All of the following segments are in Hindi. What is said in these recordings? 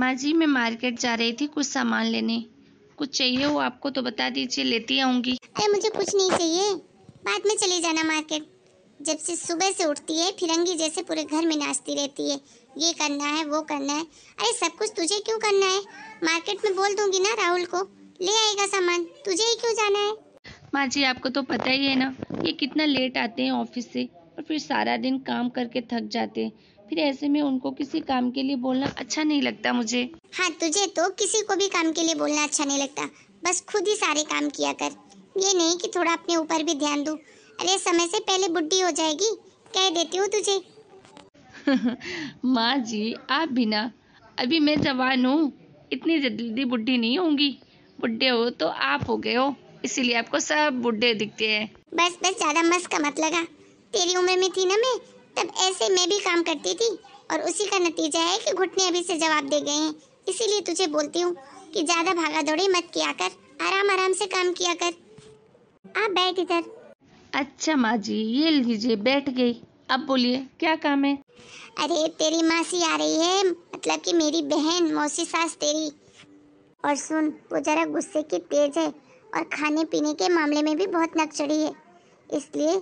माँ जी मैं मार्केट जा रही थी कुछ सामान लेने कुछ चाहिए हो आपको तो बता दीजिए लेती आऊँगी अरे मुझे कुछ नहीं चाहिए बाद में चले जाना मार्केट जब से सुबह से उठती है फिरंगी जैसे पूरे घर में नाचती रहती है ये करना है वो करना है अरे सब कुछ तुझे क्यों करना है मार्केट में बोल दूंगी ना राहुल को ले आएगा सामान तुझे ही क्यों जाना है माँ जी आपको तो पता ही है ना ये कितना लेट आते हैं ऑफिस से और फिर सारा दिन काम करके थक जाते हैं फिर ऐसे में उनको किसी काम के लिए बोलना अच्छा नहीं लगता मुझे हाँ तुझे तो किसी को भी काम के लिए बोलना अच्छा नहीं लगता बस खुद ही सारे काम किया कर ये नहीं कि थोड़ा अपने ऊपर भी ध्यान दूँ अरे समय से पहले बुढ़ी हो जाएगी कह देती हूँ तुझे माँ जी आप भी ना अभी मैं जवान हूँ इतनी जल्दी बुढ़ी नहीं होंगी बुढ़े हो तो आप हो गए हो इसीलिए आपको सब बुढ़े दिखते हैं बस बस ज्यादा मस्त का मत लगा तेरी उम्र में थी ना मैं तब ऐसे मैं भी काम करती थी और उसी का नतीजा है कि घुटने अभी से जवाब दे गए हैं इसीलिए तुझे बोलती हूँ कि ज़्यादा भागा दौड़ी मत किया कर आराम आराम से काम किया कर आप बैठ इधर अच्छा माँ जी ये लीजिए बैठ गई अब बोलिए क्या काम है अरे तेरी मासी आ रही है मतलब कि मेरी बहन मौसी सास तेरी और सुन वो जरा गुस्से की तेज है और खाने पीने के मामले में भी बहुत नक चढ़ी है इसलिए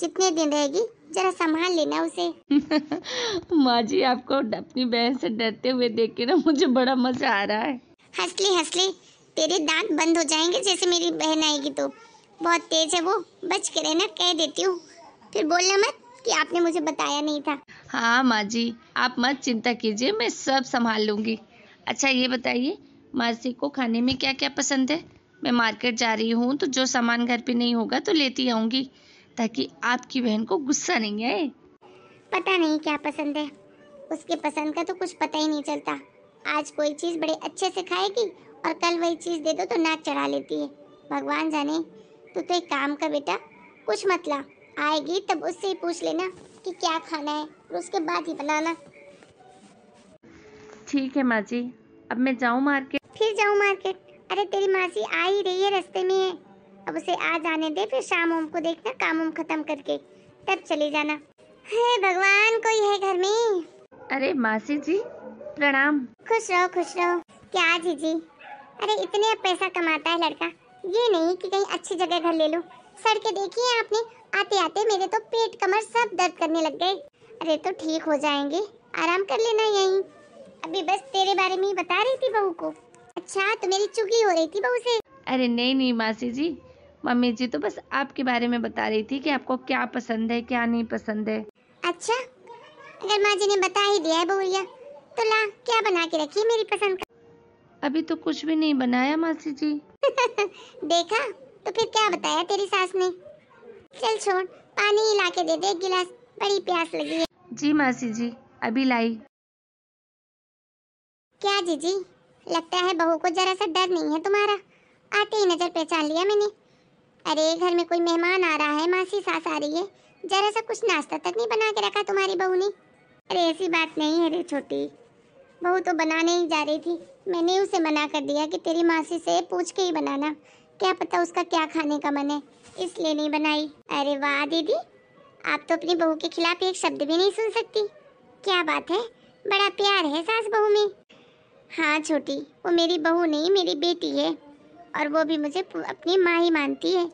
जितने दिन रहेगी जरा संभाल लेना उसे माँ जी आपको अपनी बहन से डरते हुए देख के ना मुझे बड़ा मजा आ रहा है हंसली हंसली तेरे दांत बंद हो जाएंगे जैसे मेरी बहन आएगी तो बहुत तेज है वो बच के रहना कह देती हूँ फिर बोलना मत कि आपने मुझे बताया नहीं था हाँ माँ जी आप मत चिंता कीजिए मैं सब संभाल लूँगी अच्छा ये बताइए मासी को खाने में क्या क्या पसंद है मैं मार्केट जा रही हूँ तो जो सामान घर पे नहीं होगा तो लेती आऊंगी ताकि आपकी बहन को गुस्सा नहीं आए पता नहीं क्या पसंद है उसके पसंद का तो कुछ पता ही नहीं चलता आज कोई चीज़ बड़े अच्छे से खाएगी और कल वही चीज़ दे दो तो नाक चढ़ा लेती है भगवान जाने तू तो एक काम का बेटा कुछ मतला आएगी तब उससे ही पूछ लेना कि क्या खाना है और उसके बाद ही बनाना ठीक है माँ जी अब मैं जाऊँ मार्केट फिर जाऊँ मार्केट अरे तेरी माँ जी आ ही रही है रास्ते में है अब उसे आज आने दे फिर शाम ओम को देखना काम उम खत्म करके तब चले जाना हे भगवान कोई है घर में अरे मासी जी प्रणाम खुश रहो खुश रहो क्या जी अरे इतने पैसा कमाता है लड़का ये नहीं कि कहीं अच्छी जगह घर ले लो सड़के देखिए आपने आते आते मेरे तो पेट कमर सब दर्द करने लग गए अरे तो ठीक हो जाएंगे आराम कर लेना यहीं अभी बस तेरे बारे में ही बता रही थी बहू को अच्छा तो मेरी चुगली हो रही थी बहू से अरे नहीं नहीं मासी जी मम्मी जी तो बस आपके बारे में बता रही थी कि आपको क्या पसंद है क्या नहीं पसंद है अच्छा अगर माँ जी ने बता ही दिया है तो ला क्या बना के रखी मेरी पसंद का अभी तो कुछ भी नहीं बनाया मासी जी देखा तो फिर क्या बताया तेरी सास ने चल छोड़ पानी ही ला के दे दे एक गिलास बड़ी प्यास लगी है जी मासी जी अभी लाई क्या जी जी लगता है बहू को जरा सा डर नहीं है तुम्हारा आते ही नजर पहचान लिया मैंने अरे घर में कोई मेहमान आ रहा है मासी सास आ रही है जरा सा कुछ नाश्ता तक नहीं बना के रखा तुम्हारी बहू ने अरे ऐसी बात नहीं है रे छोटी बहू तो बनाने ही जा रही थी मैंने उसे मना कर दिया कि तेरी मासी से पूछ के ही बनाना क्या पता उसका क्या खाने का मन है इसलिए नहीं बनाई अरे वाह दीदी आप तो अपनी बहू के खिलाफ एक शब्द भी नहीं सुन सकती क्या बात है बड़ा प्यार है सास बहू में हाँ छोटी वो मेरी बहू नहीं मेरी बेटी है और वो भी मुझे अपनी माँ ही मानती है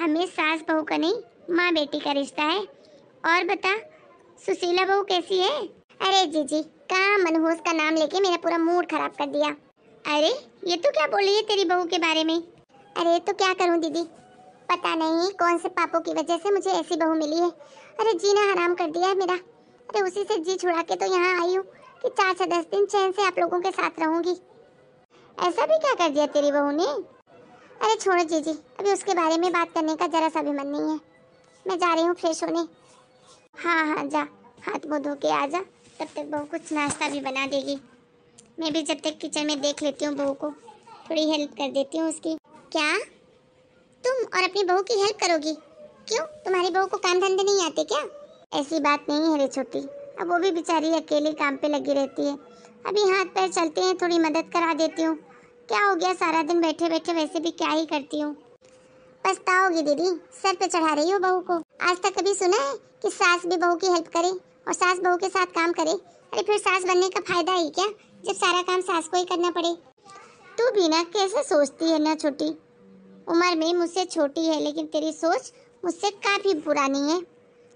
हमें सास बहू का नहीं माँ बेटी का रिश्ता है और बता सुशीला बहू कैसी है अरे जी जी कहाँ मनहूस का नाम लेके मेरा पूरा मूड खराब कर दिया अरे ये तो क्या बोली है तेरी बहू के बारे में अरे तो क्या करूँ दीदी पता नहीं कौन से पापों की वजह से मुझे ऐसी बहू मिली है अरे जी ने हराम कर दिया है मेरा अरे उसी से जी छुड़ा के तो यहाँ आई हूँ कि चार से दस दिन चैन से आप लोगों के साथ रहूँगी ऐसा भी क्या कर दिया तेरी बहू ने अरे छोड़ो जीजी अभी उसके बारे में बात करने का जरा सा भी मन नहीं है मैं जा रही हूँ फ्रेश होने हाँ हाँ जा हाथ मुँह धो के आ जा तब तक बहू कुछ नाश्ता भी बना देगी मैं भी जब तक किचन में देख लेती हूँ बहू को थोड़ी हेल्प कर देती हूँ उसकी क्या तुम और अपनी बहू की हेल्प करोगी क्यों तुम्हारी बहू को काम धंधे नहीं आते क्या ऐसी बात नहीं है रे छोटी अब वो भी बेचारी अकेले काम पे लगी रहती है अभी हाथ पैर चलते हैं थोड़ी मदद करा देती हूँ क्या हो गया सारा दिन बैठे बैठे वैसे भी क्या ही करती हूँ पछताओगी दीदी सर पे चढ़ा रही हो बहू को आज तक कभी सुना है कि सास भी बहू की हेल्प करे और सास बहू के साथ काम करे अरे फिर सास बनने का फायदा ही क्या जब सारा काम सास को ही करना पड़े तू भी ना कैसे सोचती है ना छोटी उम्र में मुझसे छोटी है लेकिन तेरी सोच मुझसे काफ़ी पुरानी है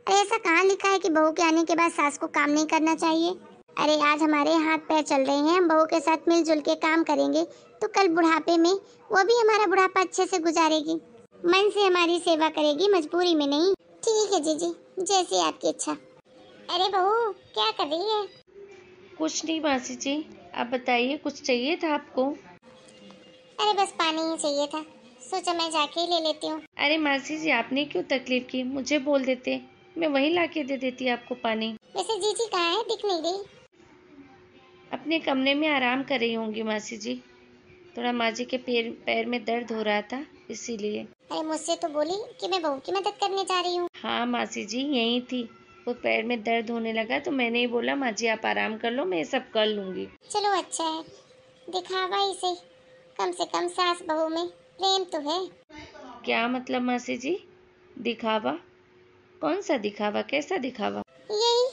अरे ऐसा कहाँ लिखा है कि बहू के आने के बाद सास को काम नहीं करना चाहिए अरे आज हमारे हाथ पैर चल रहे हैं हम बहू के साथ मिलजुल के काम करेंगे तो कल बुढ़ापे में वो भी हमारा बुढ़ापा अच्छे से गुजारेगी मन से हमारी सेवा करेगी मजबूरी में नहीं ठीक है जीजी जैसे आपकी इच्छा अरे बहू क्या कर रही है कुछ नहीं मासी जी आप बताइए कुछ चाहिए था आपको अरे बस पानी ही चाहिए था सोचा मैं जाके ही ले लेती हूँ अरे मासी जी आपने क्यों तकलीफ की मुझे बोल देते मैं वहीं ला के दे देती आपको पानी वैसे जीजी कहाँ है दिख नहीं रही अपने कमरे में आराम कर रही होंगी मासी जी थोड़ा माँ जी के पैर पैर में दर्द हो रहा था इसीलिए अरे मुझसे तो बोली कि मैं बहू की मदद करने जा रही हूँ हाँ मासी जी यही थी वो पैर में दर्द होने लगा तो मैंने ही बोला माँ जी आप आराम कर लो मैं सब कर लूंगी चलो अच्छा है दिखावा इसे कम से कम सास बहू में प्रेम तो है क्या मतलब मासी जी दिखावा कौन सा दिखावा कैसा दिखावा यही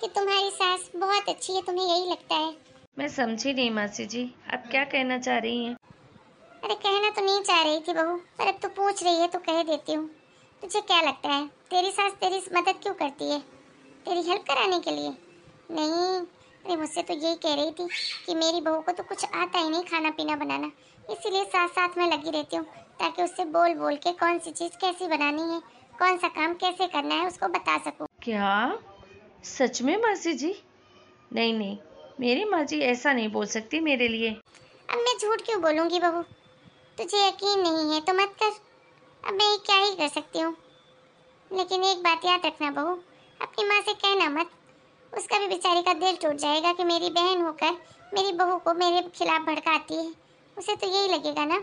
कि तुम्हारी सास बहुत अच्छी है तुम्हें यही लगता है मैं समझी नहीं मासी जी आप क्या कहना चाह रही हैं अरे कहना तो नहीं चाह रही थी बहू पर अब तू पूछ रही है तो कह देती हूँ तुझे क्या लगता है तेरी सास तेरी मदद क्यों करती है तेरी हेल्प कराने के लिए नहीं अरे मुझसे तो यही कह रही थी कि मेरी बहू को तो कुछ आता ही नहीं खाना पीना बनाना इसीलिए साथ साथ में लगी रहती हूँ ताकि उससे बोल बोल के कौन सी चीज़ कैसी बनानी है कौन सा काम कैसे करना है उसको बता सकूँ क्या सच में मासी जी नहीं नहीं मेरी माँ जी ऐसा नहीं बोल सकती मेरे लिए अब मैं झूठ क्यों बोलूँगी बहू तुझे यकीन नहीं है तो मत कर अब मैं क्या ही कर सकती हूँ लेकिन एक बात याद रखना बहू अपनी माँ से कहना मत उसका भी बेचारी का दिल टूट जाएगा कि मेरी बहन होकर मेरी बहू को मेरे खिलाफ भड़काती है उसे तो यही लगेगा ना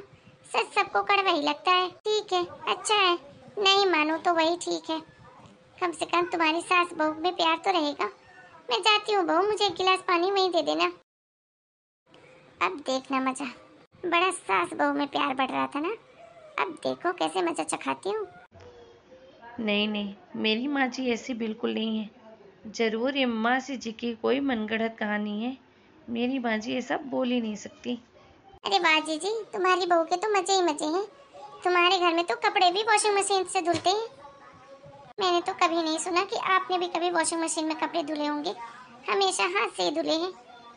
सच सबको कड़वा ही लगता है ठीक है अच्छा है नहीं मानो तो वही ठीक है कम से कम तुम्हारी सास बहू में प्यार तो रहेगा मैं जाती हूँ बहू मुझे एक गिलास पानी वहीं दे देना अब देखना मजा बड़ा सास बहू में प्यार बढ़ रहा था ना अब देखो कैसे मजा चखाती हूँ नहीं नहीं मेरी माँ जी ऐसी बिल्कुल नहीं है जरूर ये मासी जी की कोई मनगढ़ंत कहानी है मेरी माँ जी ये सब बोल ही नहीं सकती अरे बाजी जी तुम्हारी बहू के तो मजे ही मजे हैं तुम्हारे घर में तो कपड़े भी वॉशिंग मशीन से धुलते हैं मैंने तो कभी नहीं सुना कि आपने भी कभी वॉशिंग मशीन में कपड़े धुले होंगे हमेशा हाथ से धुले हैं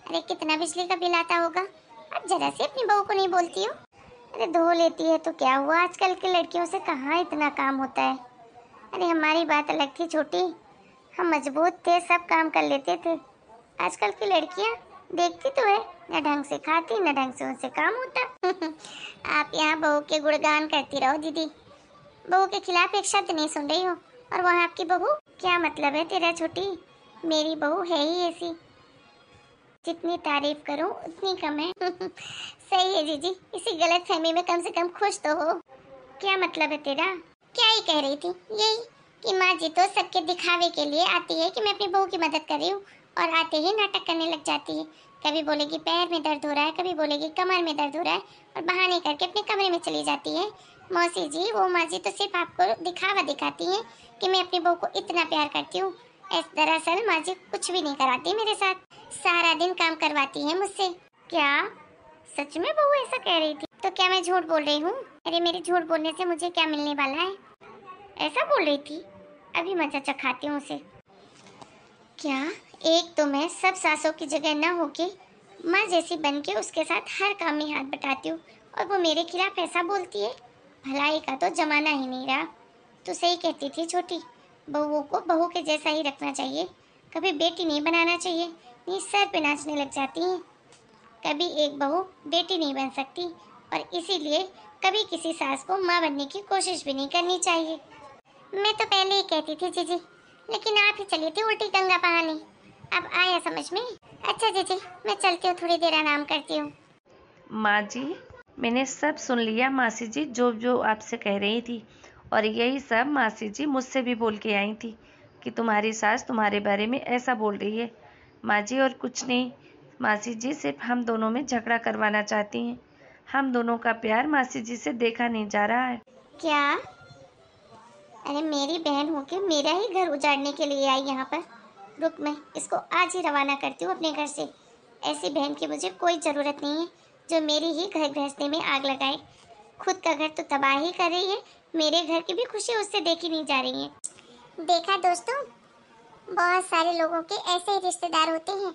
अरे कितना बिजली का बिल आता होगा अब जरा से अपनी बहू को नहीं बोलती हो अरे धो लेती है तो क्या हुआ आजकल की लड़कियों से कहाँ इतना काम होता है अरे हमारी बात अलग थी छोटी हम मजबूत थे सब काम कर लेते थे आजकल की लड़कियाँ देखती तो है न ढंग से खाती न ढंग से उनसे काम होता आप यहाँ बहू के गुणगान करती रहो दीदी बहू के खिलाफ एक शब्द नहीं सुन रही हो और वहाँ आपकी बहू क्या मतलब है तेरा छोटी मेरी बहू है ही ऐसी जितनी तारीफ करूं उतनी कम है सही है जीजी इसी गलत फहमी में कम से कम खुश तो हो क्या मतलब है तेरा क्या ही कह रही थी यही कि माँ जी तो सबके दिखावे के लिए आती है कि मैं अपनी बहू की मदद कर रही हूँ और आते ही नाटक करने लग जाती है कभी बोलेगी पैर में दर्द हो रहा है कभी बोलेगी कमर में दर्द हो रहा है और बहाने करके अपने कमरे में चली जाती है मौसी जी वो मर्जी तो सिर्फ आपको दिखावा दिखाती है कि मैं अपनी बहू को इतना प्यार करती हूँ दरअसल मर्जी कुछ भी नहीं कराती मेरे साथ सारा दिन काम करवाती है मुझसे क्या सच में बहू ऐसा कह रही थी तो क्या मैं झूठ बोल रही हूँ अरे मेरे झूठ बोलने से मुझे क्या मिलने वाला है ऐसा बोल रही थी अभी मजा चखाती हूँ उसे क्या एक तो मैं सब सासों की जगह न होके माँ जैसी बन के उसके साथ हर काम में हाथ बटाती हूँ और वो मेरे खिलाफ ऐसा बोलती है भलाई का तो जमाना ही नहीं रहा तो सही कहती थी छोटी बहुओं को बहू के जैसा ही रखना चाहिए कभी बेटी नहीं बनाना चाहिए नहीं सर पे नाचने लग जाती हैं कभी एक बहू बेटी नहीं बन सकती और इसीलिए कभी किसी सास को माँ बनने की कोशिश भी नहीं करनी चाहिए मैं तो पहले ही कहती थी जीजी लेकिन आप ही चली थी उल्टी गंगा बहाने अब आया समझ में अच्छा जीजी मैं चलती हूँ थोड़ी देर आराम करती हूँ माँ जी मैंने सब सुन लिया मासी जी जो जो आपसे कह रही थी और यही सब मासी जी मुझसे भी बोल के आई थी कि तुम्हारी सास तुम्हारे बारे में ऐसा बोल रही है माँ जी और कुछ नहीं मासी जी सिर्फ हम दोनों में झगड़ा करवाना चाहती हैं हम दोनों का प्यार मासी जी से देखा नहीं जा रहा है क्या अरे मेरी बहन होके मेरा ही घर उजाड़ने के लिए आई यहाँ पर रुक मैं इसको आज ही रवाना करती हूँ अपने घर से ऐसी बहन की मुझे कोई ज़रूरत नहीं है जो मेरी ही घर गृहस्थी में आग लगाए खुद का घर तो तबाह ही कर रही है मेरे घर की भी खुशी उससे देखी नहीं जा रही है देखा दोस्तों बहुत सारे लोगों के ऐसे ही रिश्तेदार होते हैं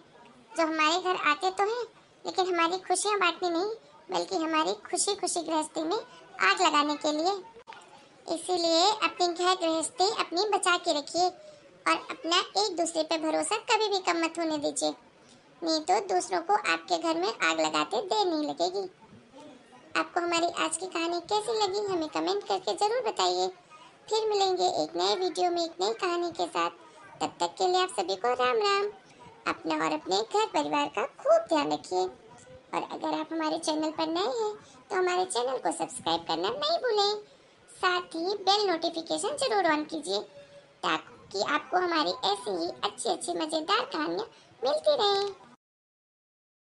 जो हमारे घर आते तो हैं लेकिन हमारी खुशियाँ बांटने नहीं बल्कि हमारी खुशी खुशी गृहस्थी में आग लगाने के लिए इसीलिए अपनी घर गृहस्थी अपनी बचा के रखिए और अपना एक दूसरे पर भरोसा कभी भी कम मत होने दीजिए नहीं तो दूसरों को आपके घर में आग लगाते देर नहीं लगेगी आपको हमारी आज की कहानी कैसी लगी हमें कमेंट करके ज़रूर बताइए फिर मिलेंगे एक नए वीडियो में एक नई कहानी के साथ तब तक के लिए आप सभी को राम राम अपना और अपने घर परिवार का खूब ध्यान रखिए और अगर आप हमारे चैनल पर नए हैं तो हमारे चैनल को सब्सक्राइब करना नहीं भूलें साथ ही बेल नोटिफिकेशन जरूर ऑन कीजिए ताकि आपको हमारी ऐसी ही अच्छी अच्छी मज़ेदार कहानियाँ मिलती रहें